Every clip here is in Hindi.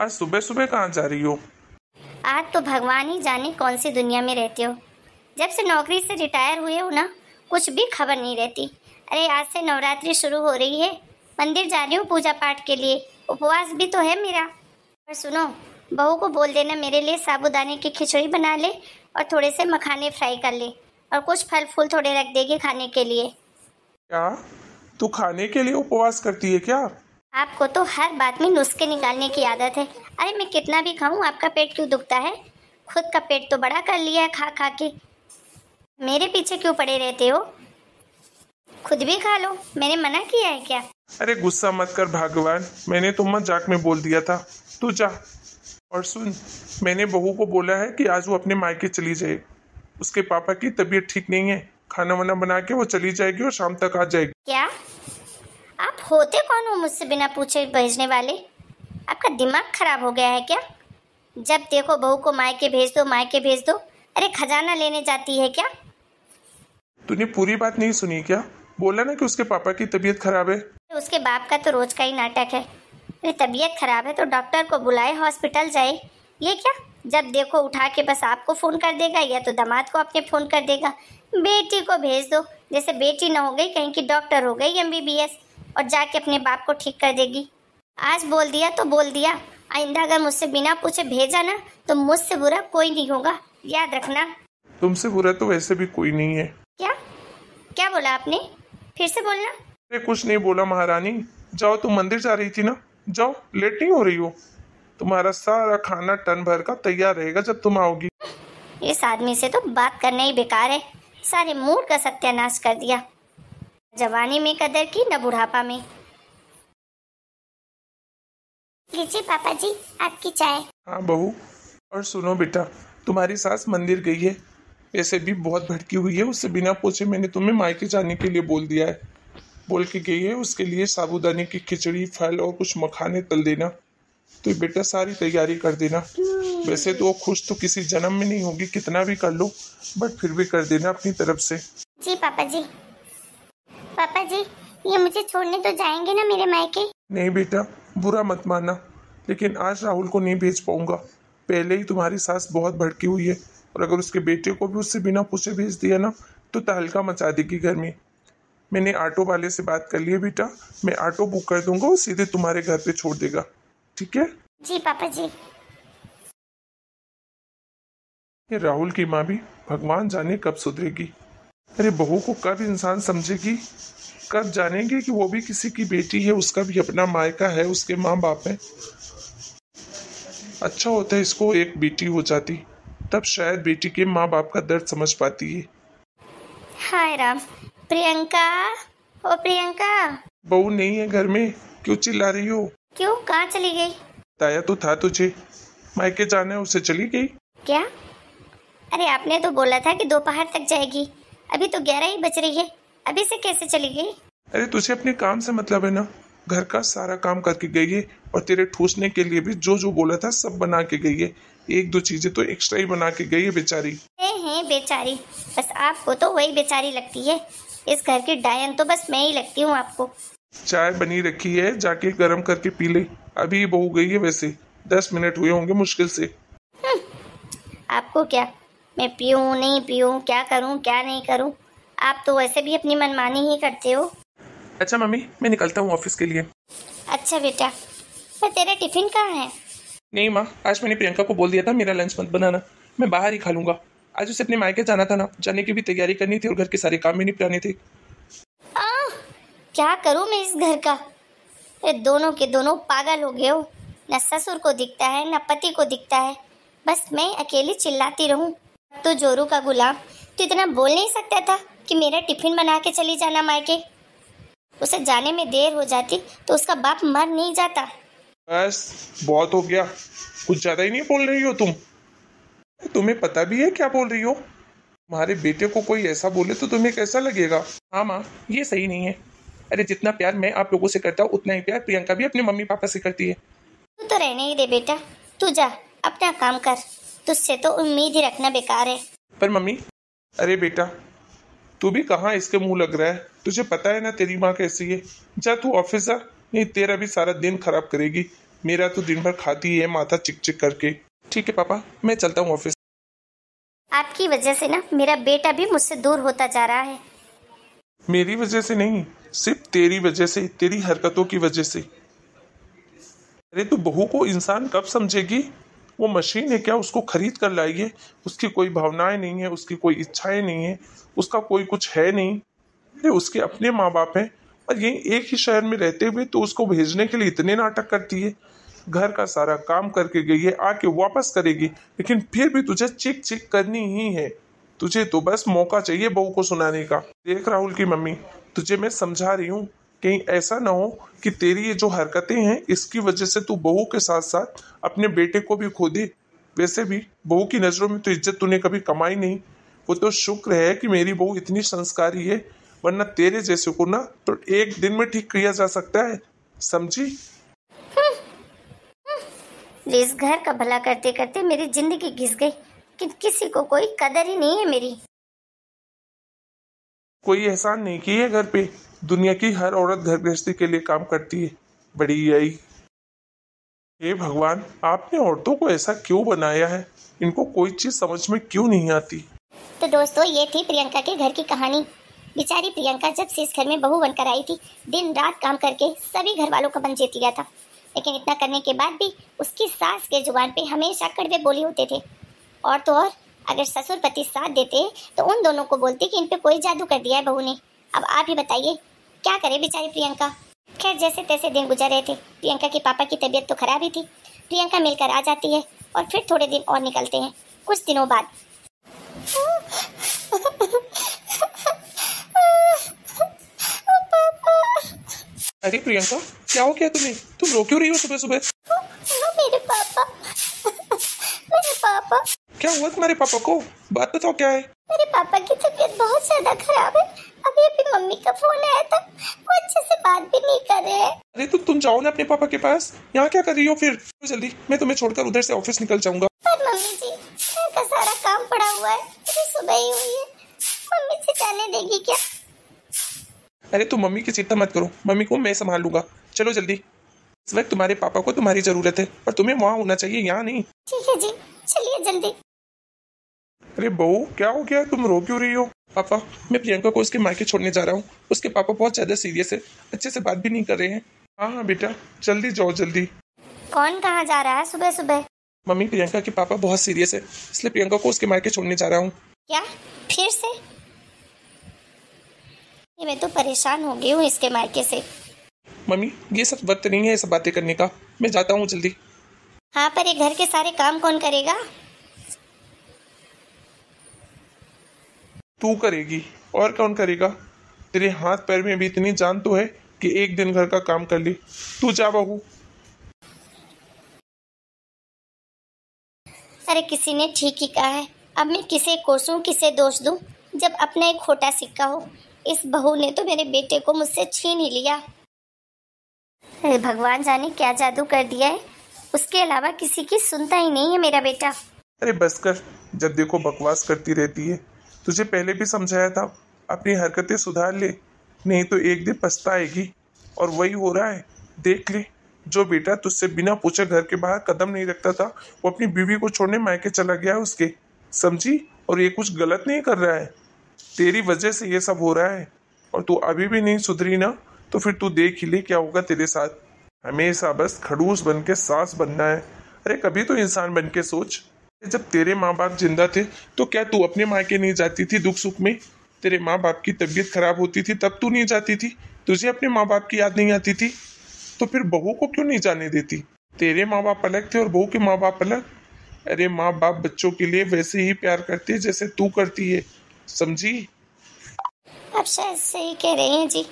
आज सुबह सुबह कहाँ जा रही हो आज तो भगवान ही जाने कौन सी दुनिया में रहते हो जब से नौकरी से रिटायर हुए हो ना कुछ भी खबर नहीं रहती अरे आज से नवरात्रि शुरू हो रही है मंदिर जा रही हूँ पूजा पाठ के लिए उपवास भी तो है मेरा और सुनो बहू को बोल देना मेरे लिए साबुदाने की खिचड़ी बना ले और थोड़े से मखाने फ्राई कर ले और कुछ फल फूल थोड़े रख देगी खाने के लिए क्या तू खाने के लिए उपवास करती है क्या आपको तो हर बात में नुस्खे निकालने की आदत है अरे मैं कितना भी खाऊं आपका पेट क्यों दुखता है खुद का पेट तो बड़ा कर लिया है खा खा के मेरे पीछे क्यों पड़े रहते हो खुद भी खा लो मैंने मना किया है क्या अरे गुस्सा मत कर भगवान मैंने तो मजाक में बोल दिया था तू जा और सुन मैंने बहू को बोला है कि आज वो अपने मायके चली जाए उसके पापा की तबीयत ठीक नहीं है खाना वाना बना के वो चली जाएगी और शाम तक आ जाएगी क्या आप होते कौन हो मुझसे बिना पूछे भेजने वाले आपका दिमाग खराब हो गया है क्या जब देखो बहू को मायके भेज दो मायके भेज दो अरे खजाना लेने जाती है क्या तूने पूरी बात नहीं सुनी क्या बोला ना कि उसके पापा की तबीयत खराब है उसके बाप का तो रोज का ही नाटक है अरे तबीयत खराब है तो डॉक्टर को बुलाए हॉस्पिटल जाए ये क्या जब देखो उठा के बस आपको फ़ोन कर देगा या तो दामाद को अपने फ़ोन कर देगा बेटी को भेज दो जैसे बेटी ना हो गई कहीं की डॉक्टर हो गई एम बी बी एस और जाके अपने बाप को ठीक कर देगी आज बोल दिया तो बोल दिया आइंदा अगर मुझसे बिना पूछे भेजा ना तो मुझसे बुरा कोई नहीं होगा याद रखना तुमसे बुरा तो वैसे भी कोई नहीं है क्या क्या बोला आपने फिर से बोलना अरे कुछ नहीं बोला महारानी जाओ तुम मंदिर जा रही थी ना जाओ लेट नहीं हो रही हो तुम्हारा सारा खाना टन भर का तैयार रहेगा जब तुम आओगी इस आदमी से तो बात करना ही बेकार है सारे मूड का सत्यानाश कर दिया जवानी में कदर की न बुढ़ापा में लीजिए पापा जी आपकी चाय हाँ बहू और सुनो बेटा तुम्हारी सास मंदिर गई है वैसे भी बहुत भटकी हुई है उससे बिना पूछे मैंने तुम्हें मायके जाने के लिए बोल दिया है बोल के गई है उसके लिए साबुदाने की खिचड़ी फल और कुछ मखाने तल देना तो बेटा सारी तैयारी कर देना वैसे तो वो खुश तो किसी जन्म में नहीं होगी कितना भी कर लो बट फिर भी कर देना अपनी तरफ से जी पापा जी पापा जी ये मुझे छोड़ने तो जाएंगे ना मेरे मायके नहीं बेटा बुरा मत माना लेकिन आज राहुल को नहीं भेज पाऊंगा पहले ही तुम्हारी सास बहुत भड़की हुई है और अगर उसके बेटे को भी उससे बिना पूछे भेज दिया ना तो तहलका मचा देगी घर में मैंने ऑटो वाले से बात कर ली है बेटा मैं ऑटो बुक कर दूंगा और सीधे तुम्हारे घर पे छोड़ देगा ठीक है जी पापा जी ये राहुल की माँ भी भगवान जाने कब सुधरेगी अरे बहू को कब इंसान समझेगी कब जानेंगे कि वो भी किसी की बेटी है उसका भी अपना मायका है उसके माँ बाप है अच्छा होता है इसको एक बेटी हो जाती तब शायद बेटी के माँ बाप का दर्द समझ पाती है हाय राम प्रियंका ओ प्रियंका बहू नहीं है घर में क्यों चिल्ला रही हो क्यों कहाँ चली गई ताया तो था तुझे मायके जाना है उसे चली गई क्या अरे आपने तो बोला था कि दोपहर तक जाएगी अभी तो ग्यारह ही बज रही है अभी से कैसे चली गई अरे तुझे अपने काम से मतलब है ना घर का सारा काम करके गई है और तेरे ठूसने के लिए भी जो जो बोला था सब बना के गई है एक दो चीजें तो एक्स्ट्रा ही बना के गई है बेचारी है, है बेचारी बस आपको तो वही बेचारी लगती है इस घर की डायन तो बस मैं ही लगती हूँ आपको चाय बनी रखी है जाके गर्म करके पी ले अभी बहू गई है वैसे दस मिनट हुए होंगे मुश्किल से हम्म, आपको क्या मैं पीऊँ नहीं पीऊँ क्या करूँ क्या नहीं करूँ आप तो वैसे भी अपनी मनमानी ही करते हो अच्छा मम्मी मैं निकलता हूँ ऑफिस के लिए अच्छा बेटा पर तेरा टिफिन कहाँ है नहीं माँ आज मैंने प्रियंका को बोल दिया था मेरा लंच मत बनाना मैं बाहर ही खा लूंगा आज उसे अपने मायके जाना था ना जाने की भी तैयारी करनी थी और घर के सारे काम भी निपटाने थे आ, क्या करूँ मैं इस घर का ये दोनों के दोनों पागल हो गए हो न ससुर को दिखता है न पति को दिखता है बस मैं अकेली चिल्लाती रहूं तो जोरू का गुलाम तो इतना बोल नहीं सकता था कि मेरा टिफिन बना के चली जाना मायके उसे जाने में देर हो जाती तो उसका बाप मर नहीं जाता बस बहुत हो गया कुछ ज़्यादा ही नहीं बोल रही हो तुम तुम्हें पता भी है क्या बोल रही हो तुम्हारे बेटे को कोई ऐसा बोले तो तुम्हें कैसा लगेगा हाँ माँ ये सही नहीं है अरे जितना प्यार मैं आप लोगों से करता हूँ उतना ही प्यार प्रियंका भी अपने मम्मी पापा से करती है तू तो रहने ही दे बेटा तू जा अपना काम कर तुझसे तो उम्मीद ही रखना बेकार है पर मम्मी अरे बेटा तू भी कहाँ इसके मुंह लग रहा है तुझे पता है ना तेरी माँ कैसी है जा तू ऑफिस जा नहीं तेरा भी सारा दिन खराब करेगी मेरा तो दिन भर खाती है माथा चिक चिक करके ठीक है पापा मैं चलता हूँ ऑफिस आपकी वजह से ना मेरा बेटा भी मुझसे दूर होता जा रहा है मेरी वजह से नहीं सिर्फ तेरी वजह से तेरी हरकतों की वजह से अरे तू बहू को इंसान कब समझेगी वो मशीन है क्या उसको खरीद कर लाइए उसकी कोई भावनाएं नहीं है उसकी कोई इच्छाएं नहीं है उसका कोई कुछ है नहीं अरे उसके अपने माँ बाप हैं और यही एक ही शहर में रहते हुए तो उसको भेजने के लिए इतने नाटक करती है घर का सारा काम करके गई है आके वापस करेगी लेकिन फिर भी तुझे चिक चिक करनी ही है तुझे तो बस मौका चाहिए बहू को सुनाने का देख राहुल की मम्मी तुझे मैं समझा रही हूँ कहीं ऐसा ना हो कि तेरी ये जो हरकतें हैं इसकी वजह से तू बहू के साथ साथ अपने बेटे को भी खो दे वैसे भी बहू की नज़रों में तो इज्जत तूने कभी कमाई नहीं वो तो शुक्र है कि मेरी बहू इतनी संस्कारी है वरना तेरे जैसे को ना तो एक दिन में ठीक किया जा सकता है समझी इस घर का भला करते करते मेरी जिंदगी घिस गई कि किसी को कोई कदर ही नहीं है मेरी कोई एहसान नहीं किया घर पे दुनिया की हर औरत घर गृहस्थी के लिए काम करती है बड़ी आई हे भगवान आपने औरतों को ऐसा क्यों बनाया है इनको कोई चीज समझ में क्यों नहीं आती तो दोस्तों ये थी प्रियंका के घर की कहानी बेचारी प्रियंका जब से इस घर में बहू बनकर आई थी दिन रात काम करके सभी घर वालों का मन जीत लिया था लेकिन इतना करने के बाद भी उसकी सास के जुबान पे हमेशा कड़वे बोली होते थे और तो और अगर ससुर पति साथ देते तो उन दोनों को बोलते कि इन पे कोई जादू कर दिया है बहू ने अब आप ही बताइए क्या करे बेचारी प्रियंका खैर जैसे तैसे दिन गुजर रहे थे प्रियंका के पापा की तबीयत तो खराब ही थी प्रियंका मिलकर आ जाती है और फिर थोड़े दिन और निकलते हैं कुछ दिनों बाद अरे प्रियंका क्या हो गया तुम्हें तुम रो क्यों रही हो सुबह सुबह मेरे पापा मेरे पापा क्या हुआ तुम्हारे पापा को बात बताओ क्या है मेरे पापा की तबीयत बहुत ज्यादा खराब है अभी अभी मम्मी का फोन आया था वो अच्छे से बात भी नहीं कर रहे अरे तो तुम जाओ ना अपने पापा के पास यहाँ क्या कर रही हो फिर जल्दी मैं तुम्हें छोड़कर उधर से ऑफिस निकल जाऊंगा पर मम्मी जी घर का सारा काम पड़ा हुआ है अरे सुबह ही हुई है मम्मी से जाने देगी क्या अरे तुम मम्मी की चिंता मत करो मम्मी को मैं संभाल लूंगा चलो जल्दी इस वक्त तुम्हारे पापा को तुम्हारी जरूरत है और तुम्हें वहाँ होना चाहिए यहाँ नहीं ठीक है जी चलिए जल्दी अरे बहू क्या हो गया तुम रो क्यों रही हो पापा मैं प्रियंका को उसके मायके छोड़ने जा रहा हूँ उसके पापा बहुत ज्यादा सीरियस है अच्छे से बात भी नहीं कर रहे हैं हाँ हाँ बेटा जल्दी जाओ जल्दी कौन कहाँ जा रहा है सुबह सुबह मम्मी प्रियंका के पापा बहुत सीरियस है इसलिए प्रियंका को उसके मायके छोड़ने जा रहा हूँ क्या फिर से मैं तो परेशान हो गई हूँ इसके मायके से मम्मी ये सब वक्त नहीं है ये सब बातें करने का मैं जाता हूँ जल्दी हाँ पर ये घर के सारे काम कौन करेगा तू करेगी और कौन करेगा तेरे हाथ पैर में भी इतनी जान तो है कि एक दिन घर का काम कर ले तू जा बहू अरे किसी ने ठीक ही कहा है अब मैं किसे कोसूं किसे दोष दूं जब अपना एक खोटा सिक्का हो इस बहू ने तो मेरे बेटे को मुझसे छीन ही लिया अरे भगवान जाने क्या जादू कर दिया है उसके अलावा किसी की सुनता ही नहीं है मेरा बेटा अरे बस कर जब देखो बकवास करती रहती है तुझे पहले भी समझाया था अपनी हरकतें सुधार ले नहीं तो एक दिन पछताएगी और वही हो रहा है देख ले जो बेटा तुझसे बिना पूछे घर के बाहर कदम नहीं रखता था वो अपनी बीवी को छोड़ने मायके चला गया उसके समझी और ये कुछ गलत नहीं कर रहा है तेरी वजह से ये सब हो रहा है और तू अभी भी नहीं सुधरी ना तो फिर तू देख ही ले क्या होगा तेरे साथ हमेशा बस खड़ूस बन के सास बनना है अरे कभी तो इंसान बन के सोच जब तेरे माँ बाप जिंदा थे तो क्या तू अपने माँ के नहीं जाती थी दुख सुख में तेरे माँ बाप की तबीयत खराब होती थी तब तू नहीं जाती थी तुझे अपने माँ बाप की याद नहीं आती थी तो फिर बहू को क्यों नहीं जाने देती तेरे माँ बाप अलग थे और बहू के माँ बाप अलग अरे माँ बाप बच्चों के लिए वैसे ही प्यार करते हैं जैसे तू करती है समझी आप शायद सही कह रहे हैं जी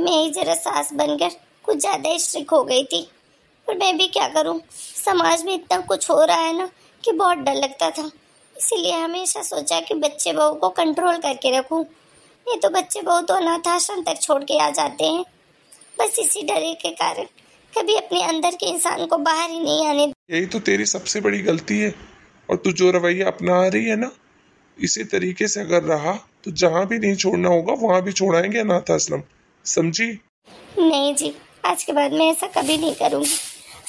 मैं ही जरा सास बनकर कुछ ज्यादा स्ट्रिक हो गई थी पर मैं भी क्या करूं समाज में इतना कुछ हो रहा है ना कि बहुत डर लगता था इसीलिए हमेशा सोचा कि बच्चे बहू को कंट्रोल करके रखूं ये तो बच्चे बहू तो अनाथ आश्रम तक छोड़ के आ जाते हैं बस इसी डरे के कारण कभी अपने अंदर के इंसान को बाहर ही नहीं आने यही तो तेरी सबसे बड़ी गलती है और तू जो रवैया अपना रही है ना इसी तरीके से अगर रहा तो जहाँ भी नहीं छोड़ना होगा वहाँ भी छोड़ाएंगे अनाथ आश्रम समझी नहीं जी आज के बाद मैं ऐसा कभी नहीं करूँगी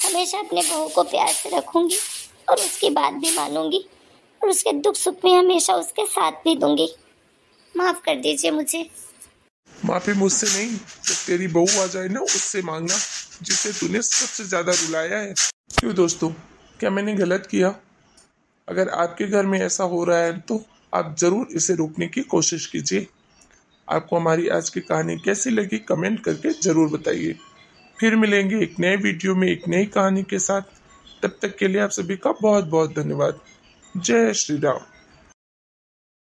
हमेशा अपने बहू को प्यार से रखूंगी और उसकी बात भी मानूंगी और उसके दुख सुख में हमेशा उसके साथ भी दूंगी माफ कर दीजिए मुझे माफी मुझसे नहीं जब तेरी बहू आ जाए ना उससे मांगना जिसे तूने सबसे ज्यादा रुलाया है क्यों दोस्तों क्या मैंने गलत किया अगर आपके घर में ऐसा हो रहा है तो आप जरूर इसे रोकने की कोशिश कीजिए आपको हमारी आज की कहानी कैसी लगी कमेंट करके ज़रूर बताइए फिर मिलेंगे एक नए वीडियो में एक नई कहानी के साथ तब तक के लिए आप सभी का बहुत बहुत धन्यवाद जय श्री राम